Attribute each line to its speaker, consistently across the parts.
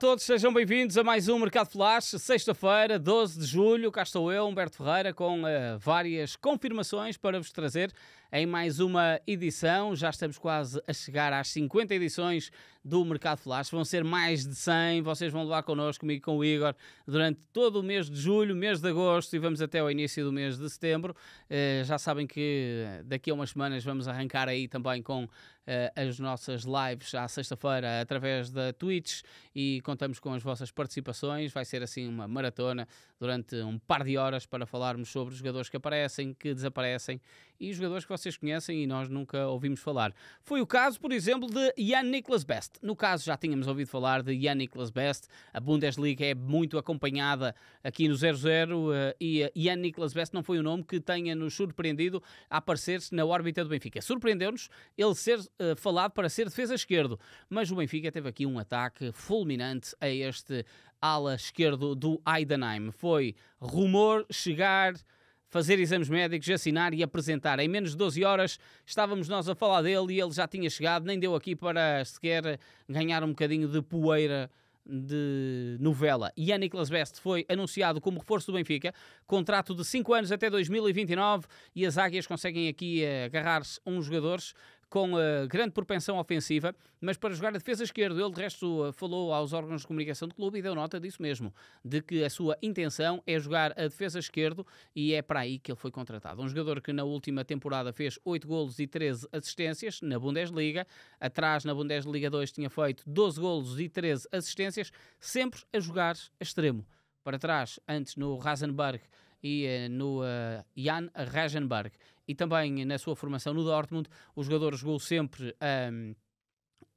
Speaker 1: todos, sejam bem-vindos a mais um Mercado Flash, sexta-feira, 12 de julho. Cá estou eu, Humberto Ferreira, com uh, várias confirmações para vos trazer em mais uma edição. Já estamos quase a chegar às 50 edições do Mercado Flash. Vão ser mais de 100. Vocês vão lá connosco, comigo, com o Igor, durante todo o mês de julho, mês de agosto e vamos até o início do mês de setembro. Eh, já sabem que eh, daqui a umas semanas vamos arrancar aí também com eh, as nossas lives à sexta-feira através da Twitch e contamos com as vossas participações. Vai ser assim uma maratona durante um par de horas para falarmos sobre os jogadores que aparecem, que desaparecem e os jogadores que vocês vocês conhecem e nós nunca ouvimos falar. Foi o caso, por exemplo, de Jan Niklas Best. No caso, já tínhamos ouvido falar de Jan Niklas Best. A Bundesliga é muito acompanhada aqui no 0-0 eh, e Jan eh, Niklas Best não foi um nome que tenha nos surpreendido a aparecer-se na órbita do Benfica. Surpreendeu-nos ele ser eh, falado para ser defesa esquerdo, mas o Benfica teve aqui um ataque fulminante a este ala esquerdo do Heidenheim. Foi rumor chegar fazer exames médicos, assinar e apresentar. Em menos de 12 horas estávamos nós a falar dele e ele já tinha chegado, nem deu aqui para sequer ganhar um bocadinho de poeira de novela. E a Nicolas Best foi anunciado como reforço do Benfica, contrato de 5 anos até 2029 e as Águias conseguem aqui agarrar-se uns jogadores com uh, grande propensão ofensiva, mas para jogar a defesa esquerda. Ele, de resto, falou aos órgãos de comunicação do clube e deu nota disso mesmo, de que a sua intenção é jogar a defesa esquerda e é para aí que ele foi contratado. Um jogador que na última temporada fez 8 golos e 13 assistências na Bundesliga, atrás na Bundesliga 2 tinha feito 12 golos e 13 assistências, sempre a jogar a extremo. Para trás, antes no Rasenberg e eh, no uh, Jan Rasenberg e também na sua formação no Dortmund, o jogador jogou sempre a um,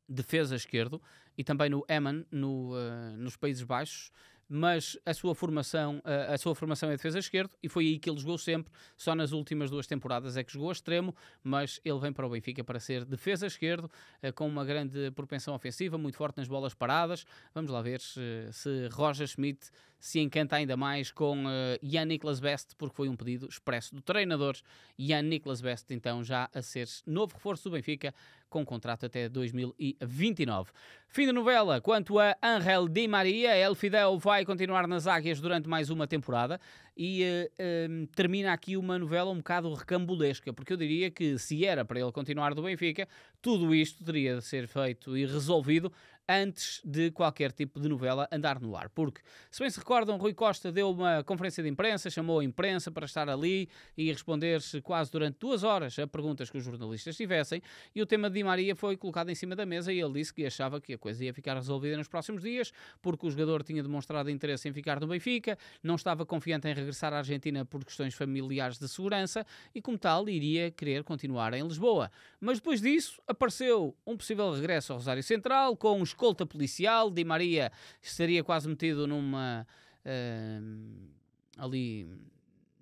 Speaker 1: defesa esquerdo e também no Eman no, uh, nos Países Baixos, mas a sua formação hum, a sua formação é defesa esquerdo e foi aí que ele jogou sempre, só nas últimas duas temporadas é que jogou a extremo, mas ele vem para o Benfica para ser defesa esquerdo hum, com uma grande propensão ofensiva, muito forte nas bolas paradas, vamos lá ver se, se Roger Schmidt se encanta ainda mais com uh, Ian Niklas Best, porque foi um pedido expresso do treinador Ian Niklas Best, então já a ser novo reforço do Benfica, com contrato até 2029. Fim da novela. Quanto a Angel Di Maria, El Fidel vai continuar nas águias durante mais uma temporada e uh, uh, termina aqui uma novela um bocado recambulesca, porque eu diria que se era para ele continuar do Benfica, tudo isto teria de ser feito e resolvido antes de qualquer tipo de novela andar no ar. Porque, se bem se recordam, Rui Costa deu uma conferência de imprensa, chamou a imprensa para estar ali e responder-se quase durante duas horas a perguntas que os jornalistas tivessem, e o tema de Di Maria foi colocado em cima da mesa e ele disse que achava que a coisa ia ficar resolvida nos próximos dias, porque o jogador tinha demonstrado interesse em ficar no Benfica, não estava confiante em regressar à Argentina por questões familiares de segurança e, como tal, iria querer continuar em Lisboa. Mas depois disso, apareceu um possível regresso ao Rosário Central com os escolta policial. Di Maria estaria quase metido numa. Uh, ali.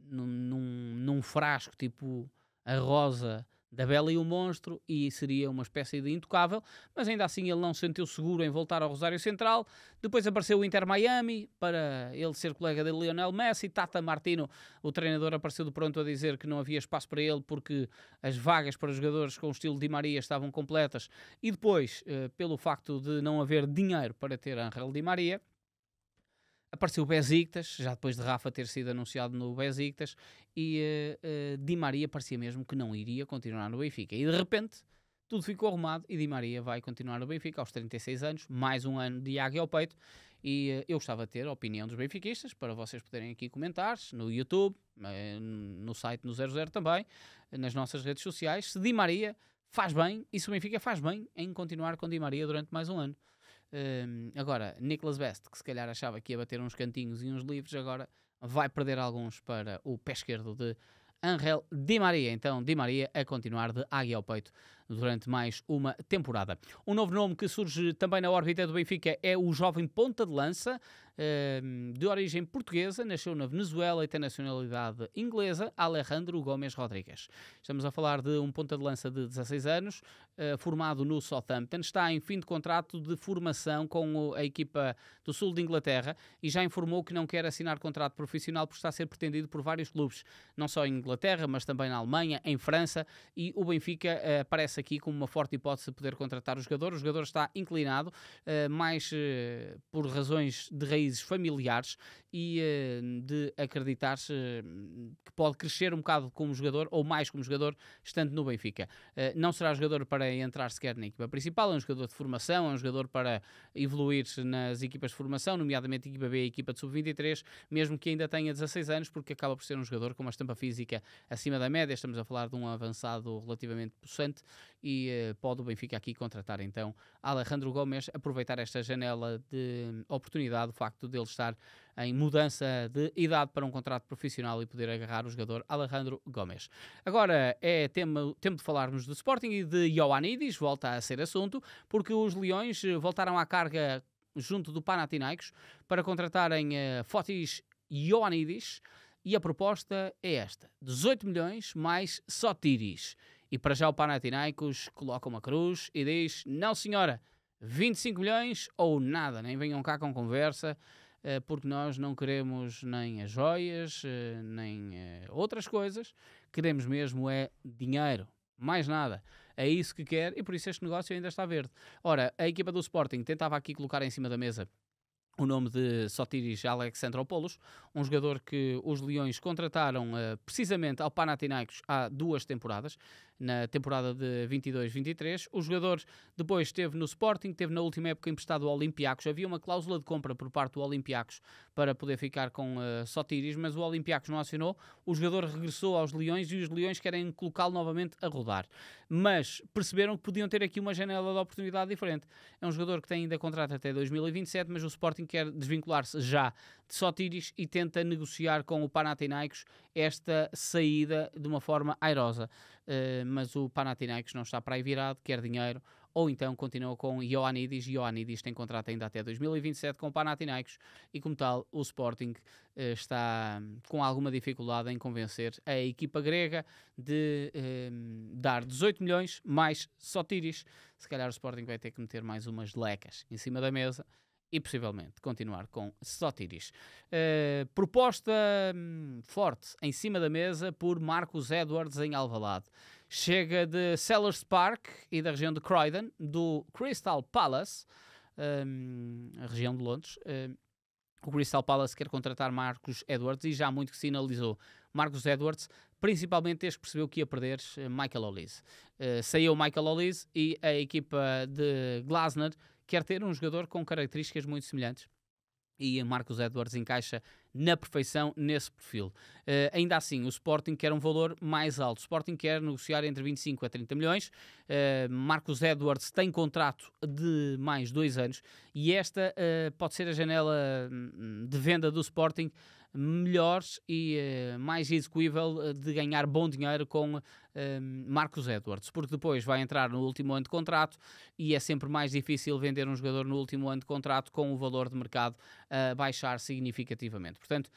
Speaker 1: Num, num, num frasco tipo a rosa da Bela e o Monstro e seria uma espécie de intocável, mas ainda assim ele não se sentiu seguro em voltar ao Rosário Central. Depois apareceu o Inter Miami para ele ser colega de Lionel Messi. Tata Martino, o treinador, apareceu de pronto a dizer que não havia espaço para ele porque as vagas para jogadores com o estilo de Maria estavam completas e depois, eh, pelo facto de não haver dinheiro para ter Angel Di Maria. Apareceu o Besiktas, já depois de Rafa ter sido anunciado no Besiktas, e uh, uh, Di Maria parecia mesmo que não iria continuar no Benfica. E de repente, tudo ficou arrumado e Di Maria vai continuar no Benfica aos 36 anos, mais um ano de águia ao peito. E uh, eu gostava de ter a opinião dos benfiquistas para vocês poderem aqui comentar no YouTube, no site no 00 também, nas nossas redes sociais. Se Di Maria faz bem e se o Benfica faz bem em continuar com Di Maria durante mais um ano. Um, agora, Nicholas Best, que se calhar achava que ia bater uns cantinhos e uns livros, agora vai perder alguns para o pé esquerdo de Angel Di Maria. Então, Di Maria a continuar de águia ao peito durante mais uma temporada. Um novo nome que surge também na órbita do Benfica é o jovem ponta de lança, de origem portuguesa, nasceu na Venezuela e tem nacionalidade inglesa, Alejandro Gomes Rodrigues. Estamos a falar de um ponta de lança de 16 anos, ah, formado no Southampton, está em fim de contrato de formação com a equipa do sul de Inglaterra e já informou que não quer assinar contrato profissional por estar a ser pretendido por vários clubes, não só em Inglaterra, mas também na Alemanha, em França, e o Benfica ah, aparece aqui como uma forte hipótese de poder contratar o jogador. O jogador está inclinado, ah, mais por razões de raiz raízes familiares e eh, de acreditar-se eh, que pode crescer um bocado como jogador ou mais como jogador estando no Benfica. Eh, não será jogador para entrar sequer na equipa principal, é um jogador de formação, é um jogador para evoluir nas equipas de formação, nomeadamente a equipa B e a equipa de sub-23, mesmo que ainda tenha 16 anos, porque acaba por ser um jogador com uma estampa física acima da média. Estamos a falar de um avançado relativamente possante e pode o Benfica aqui contratar então Alejandro Gomes, aproveitar esta janela de oportunidade, o facto facto dele estar em mudança de idade para um contrato profissional e poder agarrar o jogador Alejandro Gomes. Agora é tema, tempo de falarmos do Sporting e de Ioannidis, volta a ser assunto, porque os Leões eh, voltaram à carga junto do Panathinaikos para contratarem uh, Fotis Ioannidis e a proposta é esta: 18 milhões mais só E para já o Panathinaikos coloca uma cruz e diz: Não, senhora, 25 milhões ou nada, nem venham cá com conversa, eh, porque nós não queremos nem as joias, eh, nem eh, outras coisas, queremos mesmo é dinheiro, mais nada. É isso que quer e por isso este negócio ainda está verde. Ora, a equipa do Sporting tentava aqui colocar em cima da mesa o nome de Sotiris Alexandropoulos, um jogador que os Leões contrataram uh, precisamente ao Panathinaikos há duas temporadas na temporada de 22-23. O jogador depois esteve no Sporting, esteve na última época emprestado ao Olympiacos. Havia uma cláusula de compra por parte do Olympiacos para poder ficar com uh, Sotiris, mas o Olympiacos não acionou. O jogador regressou aos Leões e os Leões querem colocá-lo novamente a rodar. Mas perceberam que podiam ter aqui uma janela de oportunidade diferente. É um jogador que tem ainda contrato até 2027, mas o Sporting quer desvincular-se já Sotiris e tenta negociar com o Panathinaikos esta saída de uma forma airosa. Uh, mas o Panathinaikos não está para aí virado, quer dinheiro, ou então continua com Ioannidis. Ioannidis tem contrato ainda até 2027 com o Panathinaikos e, como tal, o Sporting uh, está com alguma dificuldade em convencer a equipa grega de uh, dar 18 milhões mais Sotiris. Se calhar o Sporting vai ter que meter mais umas lecas em cima da mesa e possivelmente continuar com Sotiris Uh, proposta hum, forte em cima da mesa por Marcos Edwards em Alvalade. Chega de Sellers Park e da região de Croydon, do Crystal Palace, um, a região de Londres. Hum, o Crystal Palace quer contratar Marcos Edwards e já há muito que sinalizou Marcos Edwards, principalmente este percebeu que ia perder eh, Michael Olise. Uh, saiu Michael Olise e a equipa de Glasner quer ter um jogador com características muito semelhantes e Marcos Edwards encaixa na perfeição nesse perfil. Uh, ainda assim, o Sporting quer um valor mais alto. O Sporting quer negociar entre 25 a 30 milhões. Uh, Marcos Edwards tem contrato de mais dois anos e esta uh, pode ser a janela hum, de venda do Sporting melhores e uh, mais execuível eh, de ganhar bom dinheiro com uh, Marcos Edwards, porque depois vai entrar no último ano de contrato e é sempre mais difícil vender um jogador no último ano de contrato com o valor de mercado a eh, baixar significativamente. Portanto,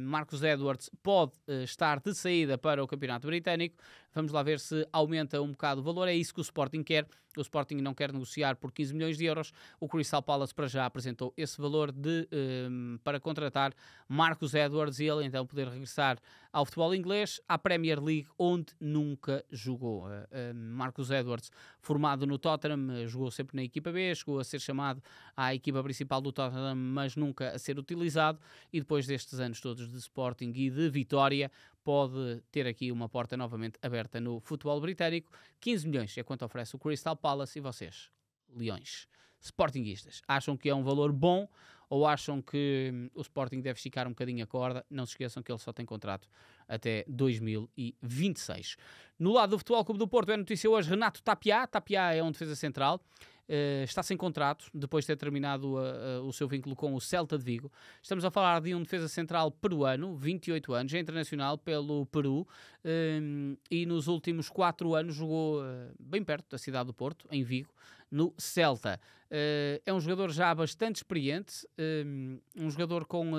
Speaker 1: Marcos Edwards pode estar de saída para o Campeonato Britânico, Vamos lá ver se aumenta um bocado o valor. É isso que o Sporting quer. O Sporting não quer negociar por 15 milhões de euros. O Crystal Palace para já apresentou esse valor de, um, ehm, para contratar Marcos Edwards e ele então poder regressar ao futebol inglês, à Premier League, onde nunca jogou. Uh, Marcos Edwards, formado no Tottenham, eh, jogou sempre na equipa B, chegou a ser chamado à equipa principal do Tottenham, mas nunca a ser utilizado. E depois destes anos todos de Sporting e de Vitória, pode ter aqui uma porta novamente aberta no futebol britânico. 15 milhões é quanto oferece o Crystal Palace e vocês, Leões, Sportinguistas, acham que é um valor bom ou acham que hum, o Sporting deve esticar um bocadinho a corda? Não se esqueçam que ele só tem contrato até 2026. No lado do Futebol Clube do Porto é notícia hoje Renato Tapia. Tapia é um defesa central eh, está sem contrato, depois de ter terminado a, eh, a, eh, o seu vínculo com o Celta de Vigo. Estamos a falar de um defesa central peruano, 28 anos, é internacional pelo Peru um, ehm, e nos últimos 4 anos jogou uh, bem perto da cidade do Porto, em Vigo, no Celta. Uh, é um jogador já bastante experiente, um, ehm, um jogador com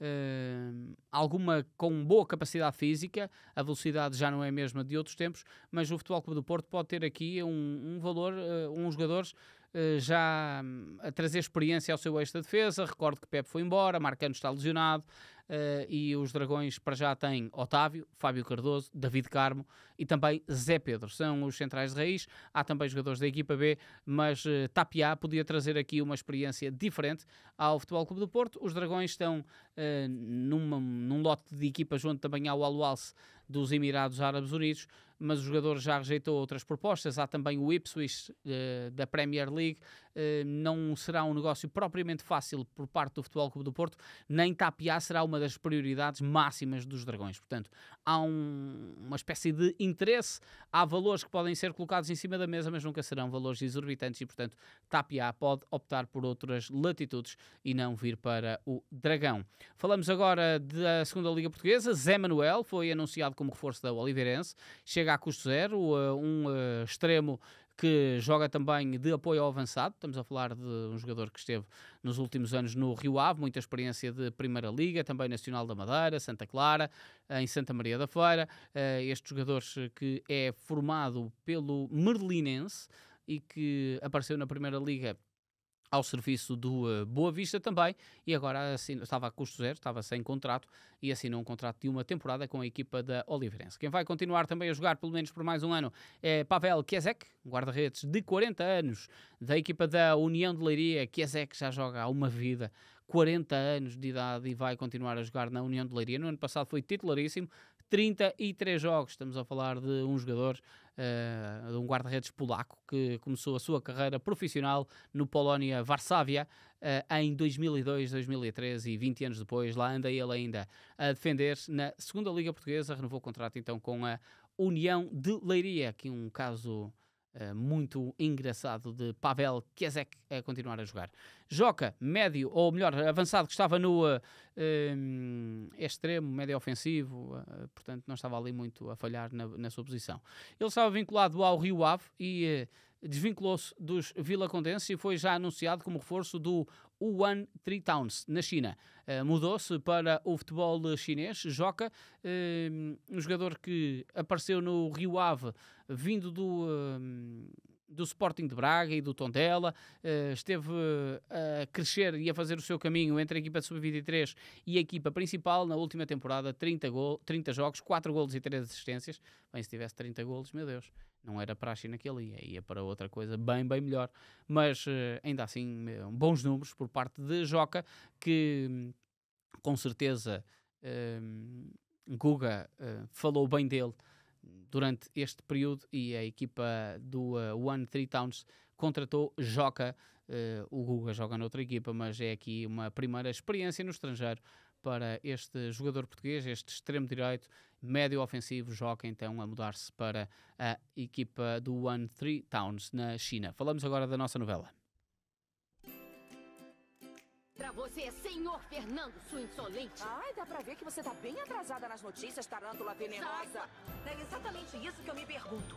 Speaker 1: uh, alguma com boa capacidade física, a velocidade já não é a mesma de outros tempos, mas o Futebol Clube do Porto pode ter aqui um, um valor, uh, uns jogadores eh, já hum, a trazer experiência ao seu eixo da defesa. Recordo que Pepe foi embora, Marcano está lesionado eh, e os Dragões para já têm Otávio, Fábio Cardoso, David Carmo e também Zé Pedro. São os centrais de raiz. Há também jogadores da equipa B, mas eh, Tapiá podia trazer aqui uma experiência diferente ao Futebol Clube do Porto. Os Dragões estão numa, num lote de equipa junto também ao al dos Emirados Árabes Unidos mas o jogador já rejeitou outras propostas. Há também o Ipswich eh, da Premier League eh, não será um negócio propriamente fácil por parte do Futebol Clube do Porto, nem Tapiá será uma das prioridades máximas dos Dragões. Portanto, há um, uma espécie de interesse, há valores que podem ser colocados em cima da mesa, mas nunca serão valores exorbitantes e, portanto, Tapiá pode optar por outras latitudes e não vir para o Dragão. Falamos agora da segunda Liga Portuguesa. Zé Manuel foi anunciado como reforço da Oliveirense, chega a custo zero, eh, um eh, extremo que joga também de apoio ao avançado. Estamos a falar de um jogador que esteve nos últimos anos no Rio Ave, muita experiência de Primeira Liga, também Nacional da Madeira, Santa Clara, eh, em Santa Maria da Feira. Eh, este jogador que é formado pelo Merlinense e que apareceu na Primeira Liga ao serviço do uh, Boa Vista também, e agora estava a custo zero, estava sem contrato, e assinou um contrato de uma temporada com a equipa da Oliveirense. Quem vai continuar também a jogar, pelo menos por mais um ano, é Pavel Kiesek, guarda-redes de 40 anos, da equipa da União de Leiria. Kiesek já joga há uma vida, 40 anos de idade, e vai continuar a jogar na União de Leiria. No ano passado foi titularíssimo, 33 jogos, estamos a falar de um jogador uh, um guarda-redes polaco que começou a sua carreira profissional no Polónia Varsávia uh, em 2002, 2003 e 20 anos depois lá anda ele ainda a defender na segunda Liga Portuguesa, renovou o contrato então com a União de Leiria, aqui é um caso eh, muito engraçado de Pavel Kezek a continuar a jogar. Joca, médio, ou melhor, avançado, que estava no uh, eh, um, ehm, extremo, médio ofensivo, uh, portanto não estava ali muito a falhar na, na sua posição. Ele estava vinculado ao Rio Ave e desvinculou-se dos Vila Condense e foi já anunciado como reforço do Wuhan Three Towns, na China. Eh, mudou-se para o futebol chinês, Joca, eh, um jogador que apareceu no Rio Ave, vindo do, eh, do Sporting de Braga e do Tondela, eh, esteve eh, a crescer e a fazer o seu caminho entre a equipa de sub-23 e a equipa principal na última temporada, 30, gol, 30 jogos, 4 golos e 3 assistências. Bem, se tivesse 30 golos, meu Deus, não era para a China que ele ia, ia para outra coisa bem, bem melhor. Mas eh, ainda assim, bons números por parte de Joca, que com certeza um, Guga uh, falou bem dele durante este período e a equipa do uh, One Three Towns contratou Joca, uh, o Guga joga noutra equipa, mas é aqui uma primeira experiência no estrangeiro para este jogador português, este extremo direito, médio ofensivo, joga então a mudar-se para a equipa do One Three Towns na China. Falamos agora da nossa novela. Pra você, senhor Fernando, sua insolente. Ai, dá pra ver que você tá bem atrasada nas notícias, tarântula venenosa. É exatamente isso que eu me pergunto.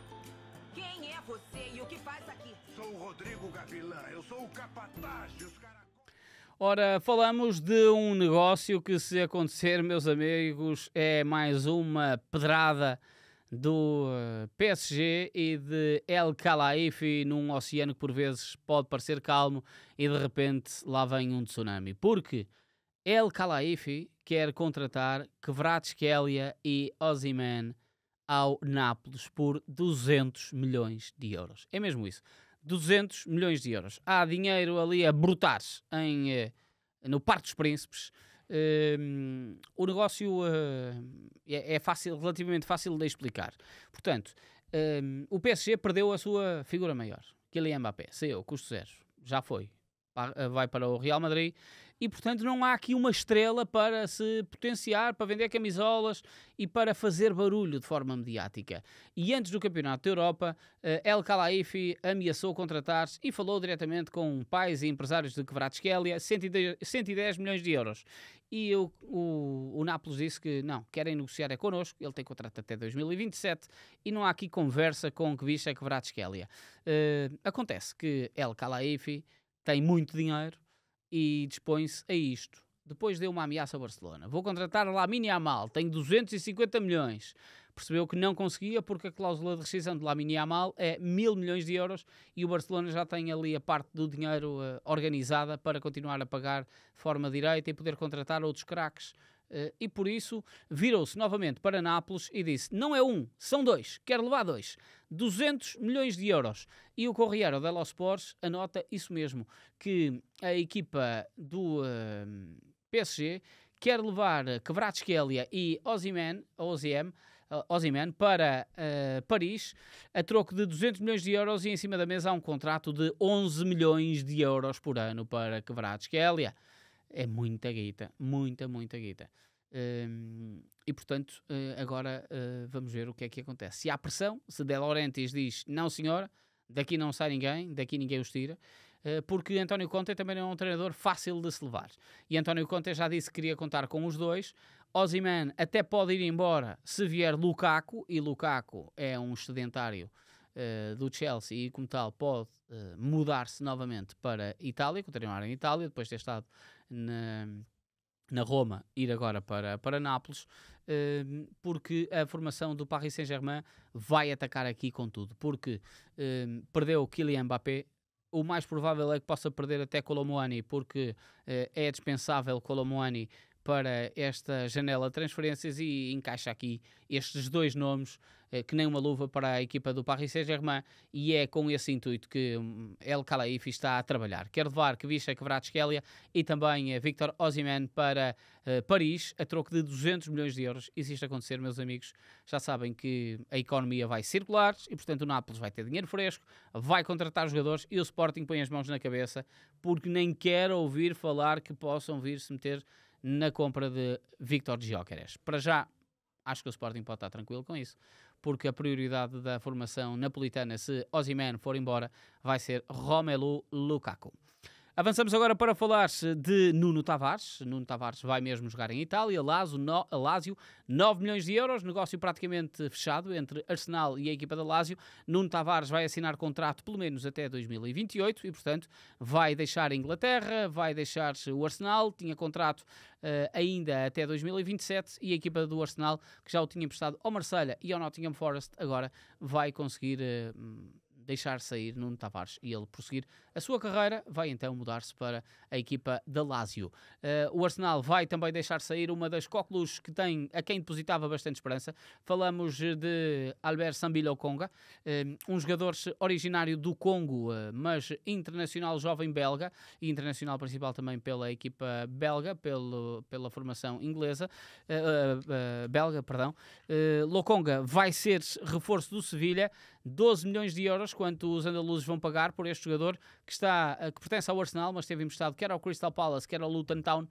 Speaker 1: Quem é você e o que faz aqui? Sou o Rodrigo Gavilã, eu sou o capataz dos caras... Ora, falamos de um negócio que, se acontecer, meus amigos, é mais uma pedrada do eh, PSG e de El Khalaifi num oceano que por vezes pode parecer calmo e de repente lá vem um tsunami. Porque El Khalaifi quer contratar Kvaratskhelia e Ozyman ao Nápoles por 200 milhões de euros. É mesmo isso. 200 milhões de euros. Há dinheiro ali a brotar em, eh, no Parque dos Príncipes Uh, o negócio uh, é, é, fácil, relativamente fácil de explicar. Portanto, uh, o PSG perdeu a sua figura maior, Kylian Mbappé, saiu, custo zero, já foi. Ah, vai para o Real Madrid e, portanto, não há aqui uma estrela para se potenciar, para vender camisolas e para fazer barulho de forma mediática. E antes do Campeonato da Europa, eh, El Khalaifi ameaçou contratar-se e falou diretamente com pais e empresários de Kvaratskhelia, 110, 110 milhões de euros. E o, o, o Nápoles disse que não, querem negociar é connosco, ele tem contrato até 2027 e não há aqui conversa com Kvisha é Kvaratskhelia. Uh, acontece que El Khalaifi tem muito dinheiro, e dispõe-se a isto. Depois deu uma ameaça ao Barcelona. Vou contratar a Lamine Yamal, tenho 250 milhões. Percebeu que não conseguia porque a cláusula de rescisão de Lamine Yamal é mil milhões de euros e o Barcelona já tem ali a parte do dinheiro uh, organizada para continuar a pagar de forma direita e poder contratar outros craques eh, e por isso virou-se novamente para Nápoles e disse: não é um, são dois, quero levar dois. 200 milhões de euros. E o Corriere dello Sport anota isso mesmo, que a equipa do uh, eh, PSG quer levar eh, Kvaratskhelia e Oziman, Ozym, Ozyman para uh, Paris a troco de 200 milhões de euros e em cima da mesa há um contrato de 11 milhões de euros por ano para Kvaratskhelia é muita guita, muita, muita guita. Um, e portanto, uh, agora uh, vamos ver o que é que acontece. Se há pressão, se De Laurentiis diz não, senhora, daqui não sai ninguém, daqui ninguém os tira, uh, porque António Conte também não é um treinador fácil de se levar. E António Conte já disse que queria contar com os dois. Osiman até pode ir embora se vier Lukaku, e Lukaku é um sedentário. Uh, do Chelsea e, como tal, pode uh, mudar-se novamente para Itália, continuar em Itália, depois de ter estado na, na Roma, ir agora para, para Nápoles, uh, porque a formação do Paris Saint-Germain vai atacar aqui com tudo, porque uh, perdeu o Kylian Mbappé, o mais provável é que possa perder até Colomuani, porque uh, é dispensável Colomuani para esta janela de transferências e encaixa aqui estes dois nomes eh, que nem uma luva para a equipa do Paris Saint-Germain e é com esse intuito que hum, El Khalaif está a trabalhar. Quer levar Kvisha Kvaratskhelia e também eh, Victor Osimhen para eh, Paris a troco de 200 milhões de euros. E se isto acontecer, meus amigos, já sabem que a economia vai circular e, portanto, o Nápoles vai ter dinheiro fresco, vai contratar jogadores e o Sporting põe as mãos na cabeça porque nem quer ouvir falar que possam vir se meter na compra de Victor Gioqueres. Para já, acho que o Sporting pode estar tranquilo com isso, porque a prioridade da formação napolitana, se Osimhen for embora, vai ser Romelu Lukaku. Avançamos agora para falar de Nuno Tavares. Nuno Tavares vai mesmo jogar em Itália. Lazio, no, Lazio 9 milhões de euros, negócio praticamente fechado entre Arsenal e a equipa da Lazio. Nuno Tavares vai assinar contrato pelo menos até 2028 e, portanto, vai deixar a Inglaterra, vai deixar o Arsenal. Tinha contrato uh, ainda até 2027 e a equipa do Arsenal, que já o tinha emprestado ao Marselha e ao Nottingham Forest, agora vai conseguir. Uh, deixar sair Nuno Tavares e ele prosseguir a sua carreira vai então mudar-se para a equipa da Lazio. Uh, o Arsenal vai também deixar sair uma das cóculos que tem, a quem depositava bastante esperança. Falamos de Albert Sambilo Conga, eh, um jogador originário do Congo, eh, mas internacional jovem belga e internacional principal também pela equipa belga, pelo, pela formação inglesa, uh, uh, belga, perdão. Uh, Lokonga vai ser reforço do Sevilha, 12 milhões de euros, quanto os andaluzes vão pagar por este jogador, que, está, eh, que pertence ao Arsenal, mas teve emprestado quer ao Crystal Palace, quer ao Luton Town.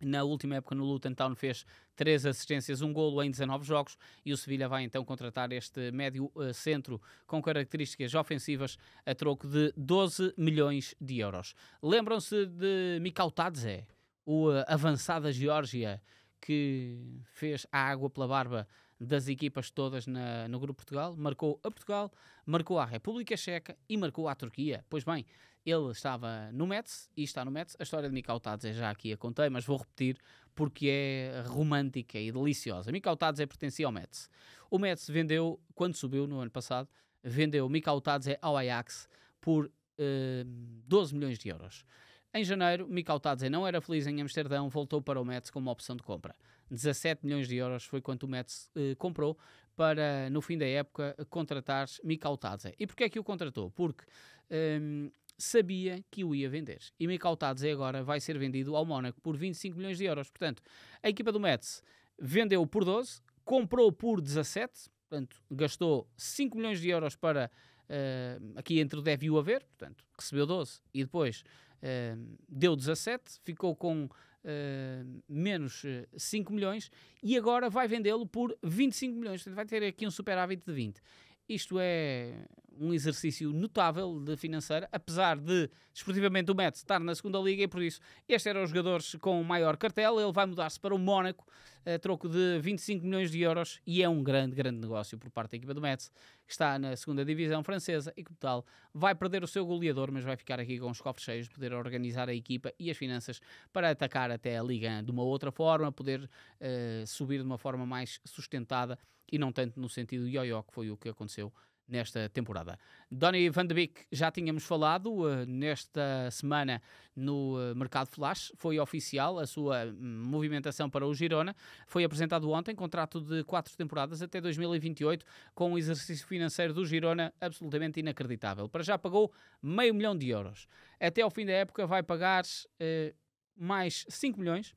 Speaker 1: Na última época no Luton Town fez três assistências, um golo em 19 jogos e o Sevilha vai então contratar este médio eh, centro com características ofensivas a troco de 12 milhões de euros. Lembram-se de Mikau Tadze, o eh, avançado da Geórgia que fez a água pela barba das equipas todas na, no Grupo Portugal, marcou a Portugal, marcou a República Checa e marcou a Turquia. Pois bem, ele estava no Metz e está no Metz. A história de Mikau Tadze é já aqui a contei, mas vou repetir porque é romântica e deliciosa. Mikau Tadze é pertencia ao Metz. O Metz vendeu, quando subiu no ano passado, vendeu Mikau ao Ajax por 12 eh, milhões de euros. Em janeiro, Mikau Tadze não era feliz em Amsterdão, voltou para o Metz com uma opção de compra. 17 milhões de euros foi quanto o Mets eh, comprou para, no fim da época, contratar Mikau Tadze. E porquê é que o contratou? Porque um, ehm, sabia que o ia vender. E Mikau Tadze agora vai ser vendido ao Mónaco por 25 milhões de euros. Portanto, a equipa do Mets vendeu por 12, comprou por 17, portanto, gastou 5 milhões de euros para Uh, aqui entre o deve e o haver, portanto, recebeu 12 e depois uh, deu 17, ficou com eh, menos 5 eh, milhões e agora vai vendê-lo por 25 milhões. Vai ter aqui um superávit de 20. Isto é um exercício notável de financeira, apesar de, desportivamente, o Metz estar na segunda liga e por isso este era o jogador com maior cartel. Ele vai mudar-se para o Mónaco a troco de 25 milhões de euros e é um grande, grande negócio por parte da equipa do Metz que está na segunda divisão francesa e que, tal, vai perder o seu goleador, mas vai ficar aqui com os cofres cheios de poder organizar a equipa e as finanças para atacar até a Liga de uma outra forma, poder uh, subir de uma forma mais sustentada e não tanto no sentido ioió, que foi o que aconteceu nesta temporada. Donny Van de Beek, já tínhamos falado uh, nesta semana no uh, mercado flash, foi oficial a sua hum, movimentação para o Girona, foi apresentado ontem, contrato de quatro temporadas até 2028, com um exercício financeiro do Girona absolutamente inacreditável. Para já pagou meio milhão de euros. Até ao fim da época vai pagar uh, mais 5 milhões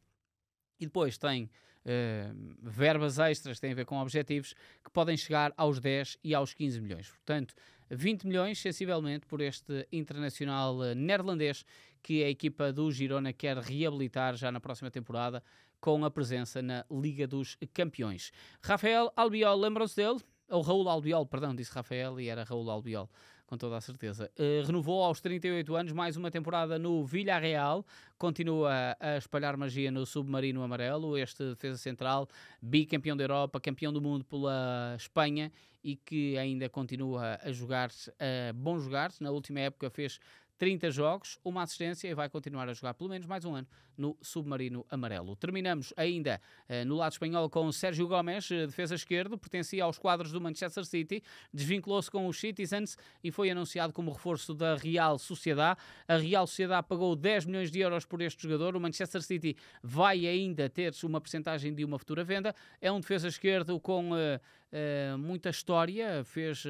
Speaker 1: e depois tem eh, verbas extras têm a ver com objetivos, que podem chegar aos 10 e aos 15 milhões. Portanto, 20 milhões, sensivelmente, por este internacional eh, neerlandês que a equipa do Girona quer reabilitar já na próxima temporada com a presença na Liga dos Campeões. Rafael Albiol, lembram-se dele? Ou Raul Albiol, perdão, disse Rafael e era Raul Albiol com toda a certeza. Uh, renovou aos 38 anos mais uma temporada no Villarreal, continua a espalhar magia no submarino amarelo, este defesa central, bicampeão da Europa, campeão do mundo pela Espanha e que ainda continua a jogar, a bons jogar. Na última época fez 30 jogos, uma assistência e vai continuar a jogar pelo menos mais um ano no Submarino Amarelo. Terminamos ainda eh, no lado espanhol com Sérgio Gomes, eh, defesa esquerdo, pertencia aos quadros do Manchester City, desvinculou-se com os Citizens e foi anunciado como reforço da Real Sociedade. A Real Sociedade pagou 10 milhões de euros por este jogador. O Manchester City vai ainda ter uma percentagem de uma futura venda. É um defesa esquerdo com. Eh, eh, muita história, fez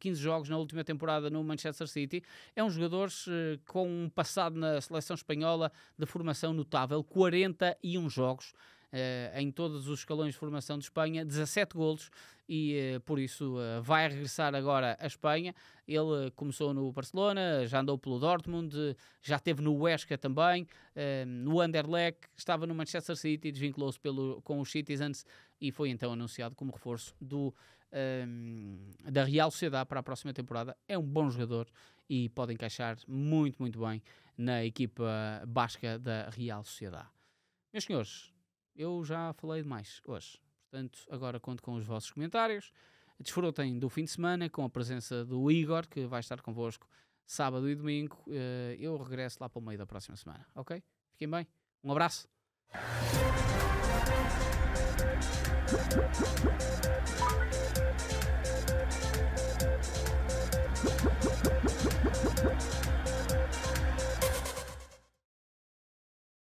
Speaker 1: 15 eh, jogos na última temporada no Manchester City. É um jogador eh, com um passado na seleção espanhola de formação notável, 41 jogos uh, em todos os escalões de formação de Espanha, 17 golos e uh, por isso uh, vai regressar agora à Espanha. Ele começou no Barcelona, já andou pelo Dortmund, já esteve no Huesca também, no Anderlecht, estava no Manchester City, desvinculou-se com os Citizens e foi então anunciado como reforço do, da Real Sociedade para a próxima temporada. É um bom jogador e pode encaixar muito, muito bem na equipa basca da Real Sociedade. Meus senhores, eu já falei demais hoje. Portanto, agora conto com os vossos comentários. Desfrutem do fim de semana com a presença do Igor, que vai estar convosco sábado e domingo. Eh, eu regresso lá para o meio da próxima semana, ok? Fiquem bem. Um abraço. Thank you.